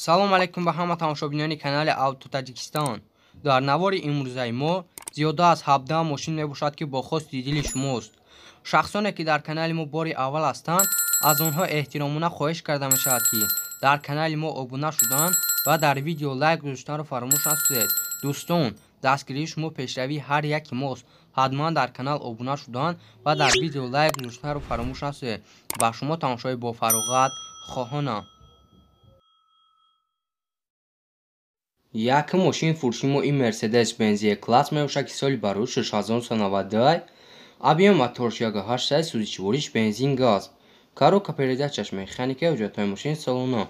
سلام علیکم به همه تماشابینان کانال اوتو تاجیکستان در نوار امروزه ما زیاده از 17 ماشین میباشد که با خواست دیدیل است. شخصانه که در کانال ما باری اول هستند از اونها احترامونه خواهش کرده شود که در کانال ما ابونه شدن و در ویدیو لایک دوستان رو فراموش نسوزید دوستان دستگیری شما روی هر یکی ماست حتما در کانال ابونه شدن و در ویدیو لایک دوستان رو فراموش و شما تماشای با فراغت خواهانم як мошин фуршимои мерседес бенз е класс мебошад ки соли барӯ 692 объем мотор 18 сузичвориш бензин газ карока передачаш механикаи ҳуҷҷатҳои мошин салона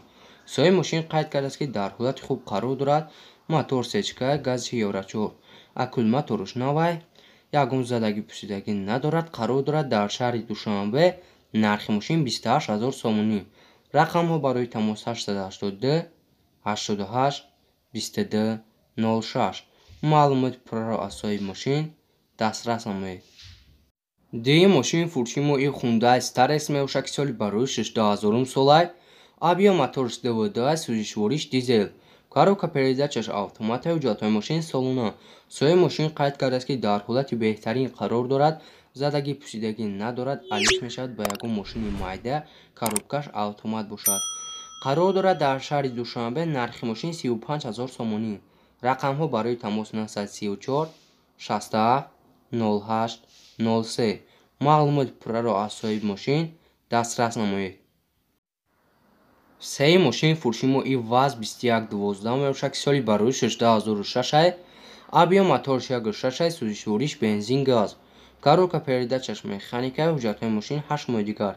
соҳиби мошин қайд кардааст ки дар ҳолати хуб қарор дорад мотор сечка гази 14 акулмато рӯшнавай ягон задагӣ пусидагӣ надорад қарор дорад дар шаҳри душанбе нархи мошин 28 000 сомонӣ рақамҳо барои тамос 882 88 2206 маълумоти пурро аз сои мошин дастрас намоед дии мошини фурчимои хундай старес меошад ки соли барои 16 солай абио мотор истифодаа сӯзишвориш дизел коробка передачаш автомати ҳуҷҷатҳои мошини солона сои мошин қайд кардааст ки дар ҳолати беҳтарин қарор дорад задагӣ пусидагӣ надорад алиш мешавад ба ягон мошини майда коробкаш автомат бошад қарор дорад дар шаҳри душанбе нархи мошин 35000 сомонӣ рақамҳо барои тамос 934 60803 маълумоти пурраро аз соҳиби мошин дастрас намоед сеи мошини фурӯши моҳи ваз 2112 мебошад ки соли барои 66006 ай абиё мотор 66 ай сӯзишвориш бензин газ коробка передачаш механика ҳуҷҷатҳои мошин 8 моҳи дигар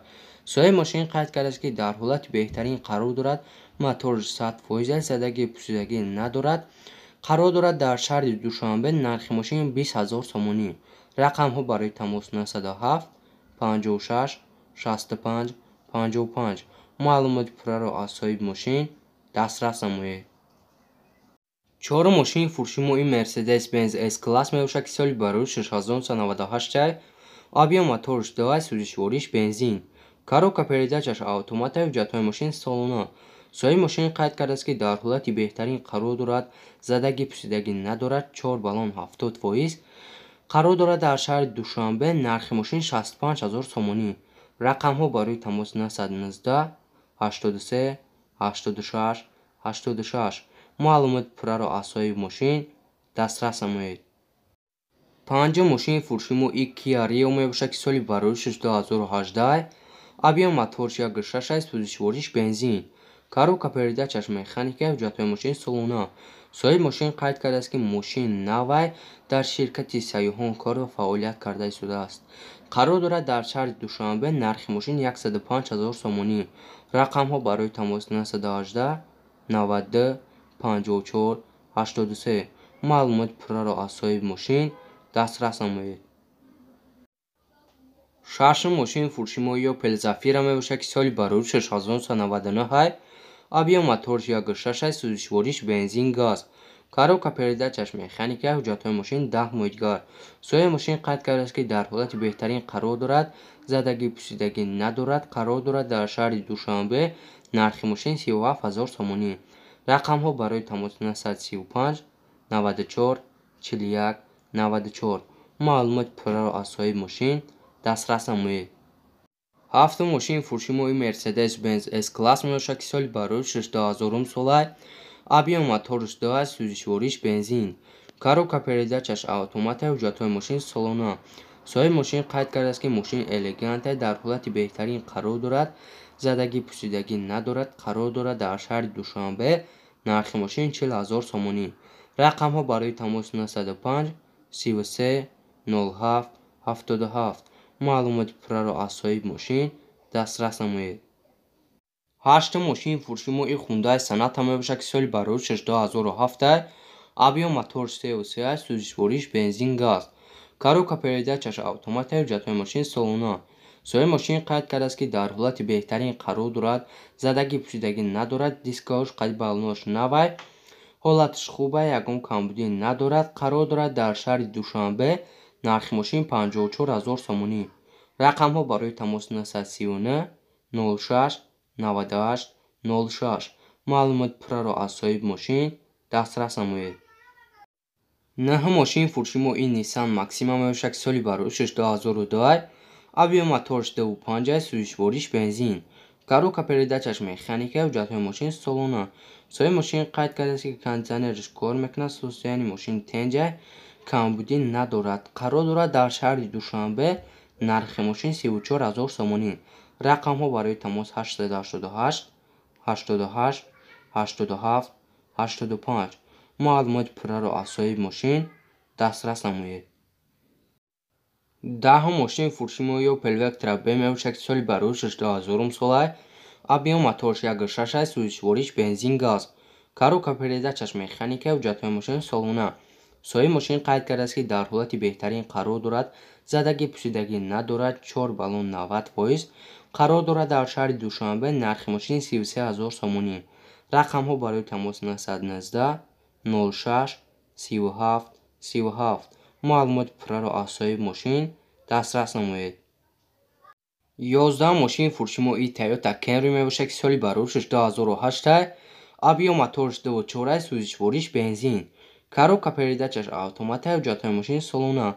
соҳиби мошин қайд кардааст ки дар ҳолати беҳтарин қарор дорад мотор сафоизаи задаги пусидагӣ надорад қарор дорад дар шаҳри душанбе нархи мошин 20000 сомонӣ рақамҳо барои тамос 97 56 65 55 маълумоти пурраро аз соҳиби мошин дастрас намоед чоҳум мошини фуршимои mercedes benz s класс мебошад ки соли барӯи 6998 ҷай объем моториш 2 сузишвориш бензин коробка передачаш автоматаи ҳуҷҷатҳои мошин солона соҳиби мошин қайд кардааст ки дар ҳолати беҳтарин қарор дорад задагӣ пусидагӣ надорад чор балон ҳафтод фоиз қарор дорад дар шаҳри душанбе нархи мошин 65000 сомонӣ рақамҳо барои тамос 9938686 маълумоти пурраро аз соҳиби мошин дастрас намоед панҷум мошини фурӯши мо икия рио мебошад ки соли барори 16 объем моторчия гыршаша использующий бензин, коробка передач аж механика и вжатая машина салона. Сои машин кайт кадас ки машин навай дар ширкати сайюхон кор ва фаъолият карда истодааст. Қарор дорад дар шаҳри Душанбе нархи машин 15000 сомонӣ. Рақамҳо барои тамос 918 90 54 83. Маълумоти пурраро аз соҳиби мошин дастрас намоед шашм мошини фуршимо ё пелзафира мебошад ки соли барои 699 авиамоторш 16 сузишвориш бензин газ каровка передачаш механика ҳуҷҷатҳои мошин даҳ моҳидгар сӯи мошин қайд кардааст ки дар ҳолати беҳтарин қарор дорад задагӣ пусидагӣ надорад қарор дорад дар шаҳри душанбе нархи мошин 37000 сомонӣ рақамҳо барои тамоси 935 94 41 94 маълумоти пурраро аз соҳиби мошин дастрас намоед ҳафтум мошини фуршимои мерседес бенс с-класс мебошад ки соли барои 62 сола аби моторо шудааз сӯзишвориш бензин коробка передачаш автомата ҳуҷҷатҳои мошин солона соҳиб мошин қайд кардааст ки мошини элегантае дар ҳолати беҳтарин қарор дорад задагӣ пусидагӣ надорад қарор дорад дар шаҳри душанбе нархи мошин 40 сомонӣ рақамҳо барои тамоси 905 33 07 77 маълумоти пурраро аз соҳиб мошин дастрас намоед ҳашта мошини фуршимои хундаи санъата мебошад ки соли барорушаш 2007 абё мотор сс сӯзишвориш бензин газ карока передачаш автоматаю ҷатои мошин солона соҳиб мошин қайд кардааст ки дар ҳолати беҳтарин қарор дорад задагӣ пӯшидагӣ надорад дискаош қадибалнош навай ҳолатш хуб а ягон камбудӣ надорад қарор дорад дар шаҳри душанбе нархи мошин 54 сомонӣ рақамҳо барои тамос 939 06 98 06 маълумоти пурраро аз соҳиби мошин дастрас намоед наҳ мошин фурӯши мо ин нисан максима мебошад ки соли барӯшаш 2002 авиомоторш 25 сӯишвориш бензин карока передачаш механикаи ҳуҷҷатҳои мошин солона соҳиби мошин қайд кардааст ки кондисионераш кор мекунад состояни мошини тенҷа камбудӣ надорад қарор дорад дар шаҳри душанбе нархи мошин 34 сомонӣ рақамҳо барои тамос 888 88 87 85 маълумоти пурраро аз соҳиби мошин дастрас намоед даҳм мошин фуршимо ё пелвектра бемеошак соли барои 62 сола объем моторш 16 сӯзишвориш бензин газ кару капреда чашммеханика ҳуҷҷатҳои мошин солона соҳиби мошин қайд кардааст ки дар ҳолати беҳтарин қарор дорад задаги пусидагӣ надорад чор балон 90 фоиз қарор дорад дар шаҳри душанбе нархи мошини 33 0 сомонӣ рақамҳо барои тамос 919 06 37 37 маълумоти пурраро аз соҳиби мошин дастрас намоед ёздаҳ мошини фурӯшимои тайёта кенри мебошад ки соли барори 6 208 абиё мотор 64 сӯзишвориш бензин коробка передачаш автоматаи ҷатои мошини солона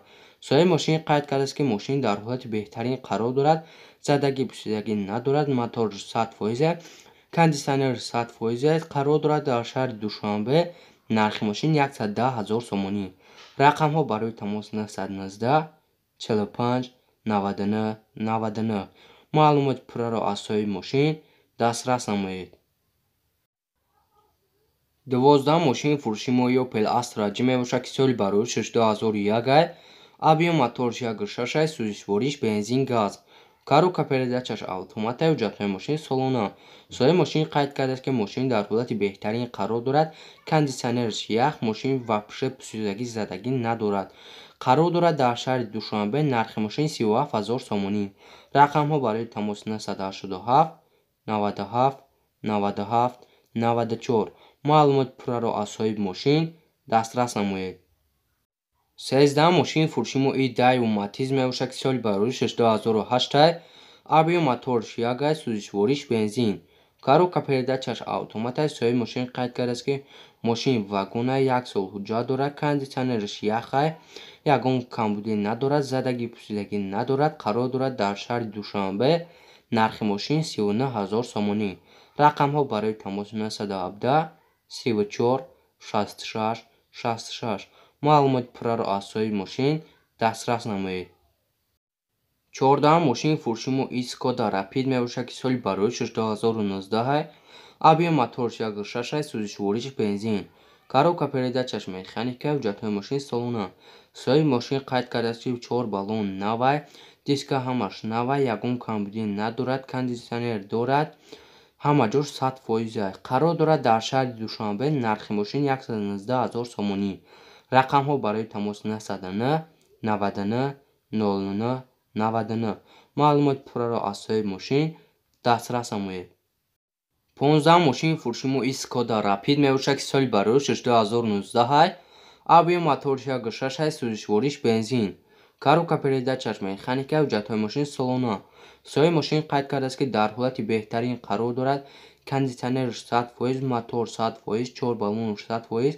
соҳиби мошин қайд кардааст ки мошин дар ҳолати беҳтарин қарор дорад задагӣ пусидагӣ надорад мотор сфоиза кондисионер сфоиза қарор дорад дар шаҳри душанбе нархи мошин 110 0 сомонӣ рақамҳо барои тамос 919 45 99 99 маълумоти пурраро аз соҳиби мошин дастрас намоед дувоздаҳ мошини фурӯши моё пел астра ҷи мебошад ки соли барои 621 ай абио мотор 66 ай сӯзишвориш бензин газ карука передачаш автомата ҳуҷҷатҳои мошини солона соҳиби мошин қайд кардааст ки мошин дар ҳолати беҳтарин қарор дорад кондисионерш ях мошин вапша пусидаги задагӣ надорад қарор дорад дар шаҳри душанбе нархи мошини 37 0 сомонӣ рақамҳо барои тамоси 987 97 97 94 маълумоти пурраро аз соҳиби мошин дастрас намоед сездаҳ мошини фурӯши моӣ дайву матиз мебошад ки соли барори 68 абио моторш ягай сузишвориш бензин карука передачаш автоматаш соҳиби мошин қайд кардааст ки мошин вагона як сол ҳуҷҷат дорад кондисионераш яхай ягон камбудӣ надорад задагӣ пусидагӣ надорад қарор дорад дар шаҳри душанбе нархи мошин 39 ҳазор сомонӣ рақамҳо барои тамоси 917 34 66 66 маълумоти пурраро аз соҳиби мошин дастрас намоед чордаҳам мошини фуршимо искода rapid мебошад ки соли барои 6019 аби моторш 16 сӯзишвориши бензин коробка передачаш механика ҳуҷҷатҳои мошин солона соҳиби мошин қайд кардааст ки чор балон навай диска ҳамаш навай ягон камбудӣ надорад кондисионер дорад ҳама ҷо 100 фоизе қарор дорад дар шаҳри душанбе нархи мошин 119 0 сомонӣ рақамҳо барои тамос 99 99 09 99 маълумоти пурраро аз соҳиби мошин дастрас намоед 15 мошини фуршимо искода рапид мебошад ки соли барои 6 2019 объем моторш 16 сузишвориш бензин коробка передачаш механика ҳуҷҷатҳои мошини солона сои мошин қайд кардааст ки дар ҳолати беҳтарин қарор дорад кондисионер 6фоиз мотор 6фоиз чор балон 6фоиз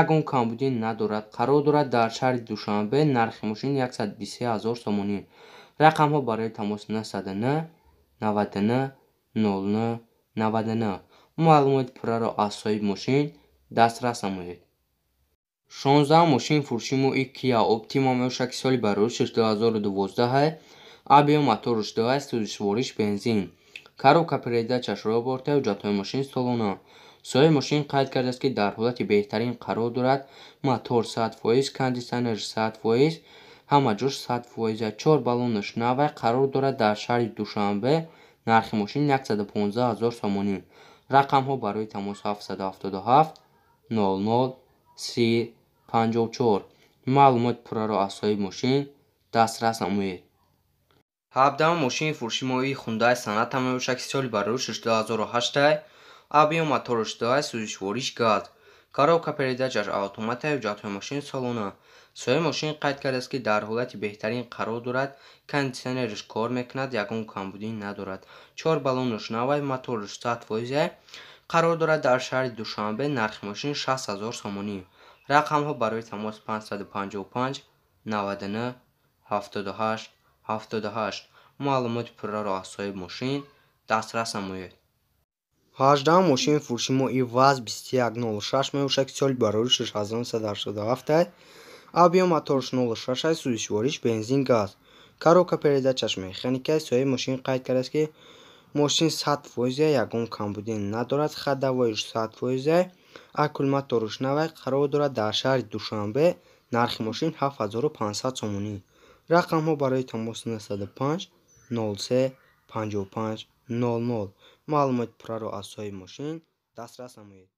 ягон камбудӣ надорад қарор дорад дар шаҳри душанбе нархи мошин 123 сомонӣ рақамҳо барои тамос 99 99 09 99 маълумоти пурраро аз соҳиби мошин дастрас намоед 16 мошин фуршиму ikя оптима мешак соли барӯшш 2012 абио мотор рушдава истуди сувориш бензин каровка передачашро оборта ҳуҷҷатҳои мошин столона соҳи мошин қайд кардааст ки дар ҳолати беҳтарин қарор дорад мотор сфоиз кондисионер сфоиз ҳама ҷуш сфоиза чор балонаш навай қарор дорад дар шаҳри душанбе нархи мошин 115 сомонӣ рақамҳо барои тамос 777 00 30 54 маълумот пурраро аз сои мошин дастрас намоед ҳабдаҳ мошини фуршимоии хундаи санъат намебошад ки соли барру 68 абиё моторо шудааст сузишвориш газ каровка передачаш автомата ҳуҷҷатҳои мошини солона сои мошин қайд кардааст ки дар ҳолати беҳтарин қарор дорад кондисионераш кор мекунад ягон камбудӣ надорад чор балон рӯшнавай моторо 60 фоизе қарор дорад дар шаҳри душанбе нархи мошин 60 ҳазор сомонӣ рақамҳо барои тамос 555 99 78 78 маълумоти пурраро аз соҳиби мошин дастрас намоед ҳаждаҳам мошини фуршимои ваз 2106 мебошад ки соли барори 6987 объем аторш 06 суди сувориш бензин газ карока передачаш механикаи соҳиби мошин қайд кардааст ки мошин 100 фоизе ягон камбудӣ надорад хаддавоиш 100 фоизе акулмато рӯшнавай қарор дорад дар шаҳри душанбе нархи мошин 7500 сомонӣ рақамҳо барои тамос 905 03 55 00 маълумоти пурраро аз соҳиби мошин дастрас намоед